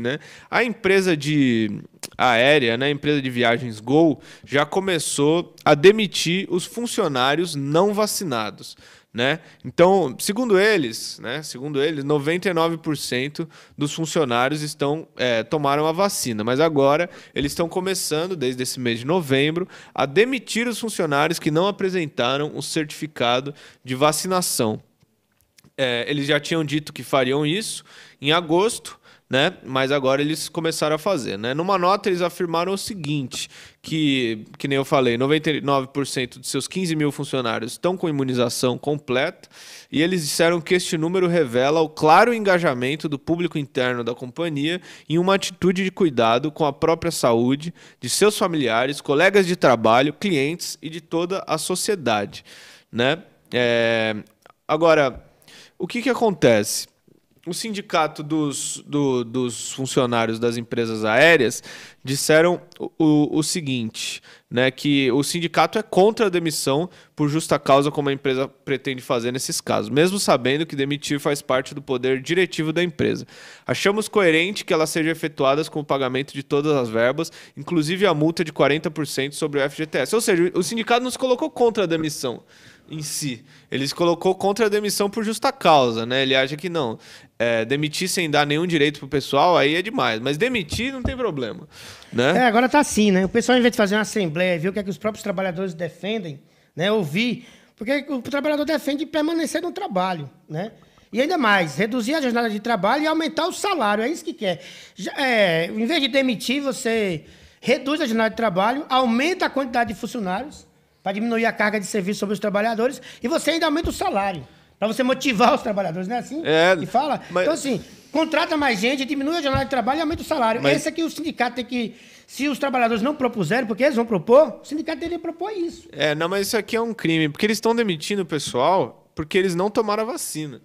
né? A empresa de aérea, né, a empresa de viagens Gol, já começou a demitir os funcionários não vacinados. Né? Então, segundo eles, né, segundo eles, 99% dos funcionários estão é, tomaram a vacina, mas agora eles estão começando desde esse mês de novembro a demitir os funcionários que não apresentaram o certificado de vacinação. É, eles já tinham dito que fariam isso em agosto, né? Mas agora eles começaram a fazer, né? Numa nota eles afirmaram o seguinte, que, que nem eu falei, 99% de seus 15 mil funcionários estão com imunização completa e eles disseram que este número revela o claro engajamento do público interno da companhia em uma atitude de cuidado com a própria saúde, de seus familiares, colegas de trabalho, clientes e de toda a sociedade, né? É... Agora, o que, que acontece? o sindicato dos, do, dos funcionários das empresas aéreas disseram o, o, seguinte, né, que o sindicato é contra a demissão por justa causa, como a empresa pretende fazer nesses casos, mesmo sabendo que demitir faz parte do poder diretivo da empresa. Achamos coerente que elas sejam efetuadas com o pagamento de todas as verbas, inclusive a multa de 40% sobre o FGTS. Ou seja, o sindicato nos colocou contra a demissão em si. Ele se colocou contra a demissão por justa causa, né? Ele acha que não. É, demitir sem dar nenhum direito pro pessoal, aí é demais. Mas demitir não tem problema, né? É, agora tá assim, né? O pessoal, em vez de fazer uma assembleia, viu o que é que os próprios trabalhadores defendem, né? Ouvir. Porque o trabalhador defende permanecer no trabalho, né? E ainda mais, reduzir a jornada de trabalho e aumentar o salário, é isso que quer. Já, é, em vez de demitir, você reduz a jornada de trabalho, aumenta a quantidade de funcionários, para diminuir a carga de serviço sobre os trabalhadores e você ainda aumenta o salário. Para você motivar os trabalhadores, não é assim? É. E fala. Mas... Então, assim, contrata mais gente, diminui a jornada de trabalho e aumenta o salário. Mas... Esse aqui o sindicato tem que. Se os trabalhadores não propuserem, porque eles vão propor, o sindicato teria que propor isso. É, não, mas isso aqui é um crime, porque eles estão demitindo o pessoal porque eles não tomaram a vacina.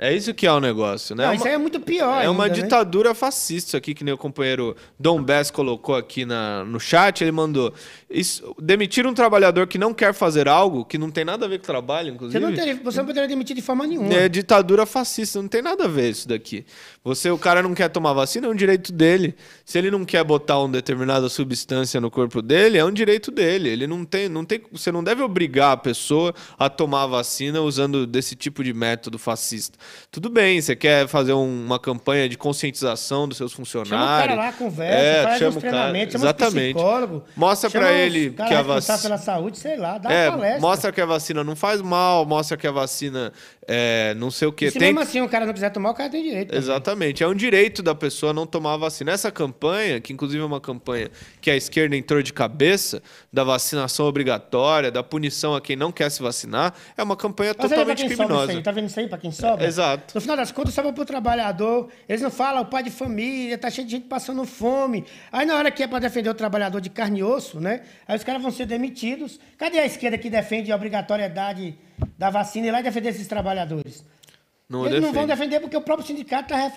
É isso que é o negócio, né? Não, é uma, isso aí é muito pior. É ainda, uma né? ditadura né? fascista aqui, que nem o companheiro Dom Bess colocou aqui na, no chat. Ele mandou: isso, demitir um trabalhador que não quer fazer algo, que não tem nada a ver com o trabalho, inclusive. Você não, teria, você não poderia demitir de forma nenhuma. É ditadura fascista, não tem nada a ver isso daqui. Você, o cara não quer tomar vacina, é um direito dele. Se ele não quer botar uma determinada substância no corpo dele, é um direito dele. Ele não tem, não tem, você não deve obrigar a pessoa a tomar a vacina usando desse tipo de método fascista. Tudo bem, você quer fazer uma campanha de conscientização dos seus funcionários. Chama o cara lá, conversa, é, faz chama os treinamentos, cara, exatamente. psicólogo. Mostra para ele que a vacina... pela saúde, sei lá, dá é, palestra. Mostra que a vacina não faz mal, mostra que a vacina é, não sei o quê. E se tem... mesmo assim o cara não quiser tomar, o cara tem direito. Também. Exatamente, é um direito da pessoa não tomar a vacina. Essa campanha, que inclusive é uma campanha que a esquerda entrou de cabeça, da vacinação obrigatória, da punição a quem não quer se vacinar, é uma campanha Mas totalmente criminosa. Tá vendo isso aí para quem sobra? É, Exato. No final das contas, para pro trabalhador. Eles não falam, o pai de família, tá cheio de gente passando fome. Aí na hora que é para defender o trabalhador de carne e osso, né? Aí os caras vão ser demitidos. Cadê a esquerda que defende a obrigatoriedade da vacina e lá defender esses trabalhadores? Não Eles defende. não vão defender porque o próprio sindicato está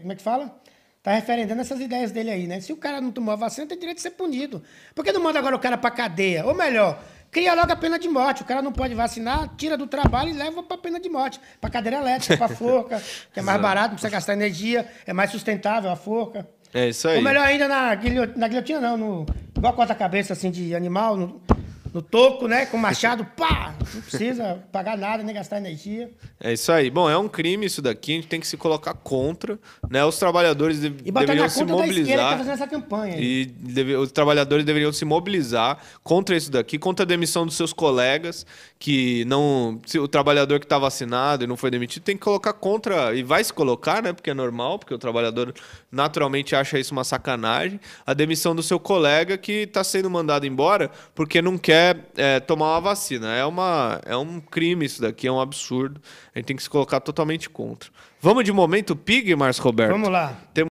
como é que fala? Tá referendando essas ideias dele aí, né? Se o cara não tomou a vacina, tem direito de ser punido. Por que não manda agora o cara pra cadeia? Ou melhor, Cria logo a pena de morte. O cara não pode vacinar, tira do trabalho e leva para pena de morte. Para cadeira elétrica, para forca, que é mais barato, não precisa gastar energia, é mais sustentável a forca. É isso aí. Ou melhor ainda, na, guilhotina, na guilhotina não, no, igual corta-cabeça assim de animal, no, no toco, né? Com machado, pá! Não precisa pagar nada, nem gastar energia. É isso aí. Bom, é um crime isso daqui, a gente tem que se colocar contra, né? Os trabalhadores de e deveriam se tá mobilizar. Tá essa campanha. E deve... os trabalhadores deveriam se mobilizar contra isso daqui, contra a demissão dos seus colegas, que não. Se o trabalhador que está vacinado e não foi demitido, tem que colocar contra. E vai se colocar, né? Porque é normal, porque o trabalhador naturalmente acha isso uma sacanagem. A demissão do seu colega que está sendo mandado embora porque não quer é, é, tomar uma vacina. É, uma, é um crime isso daqui, é um absurdo. A gente tem que se colocar totalmente contra. Vamos de momento, Pig, Márcio Roberto? Vamos lá. Temos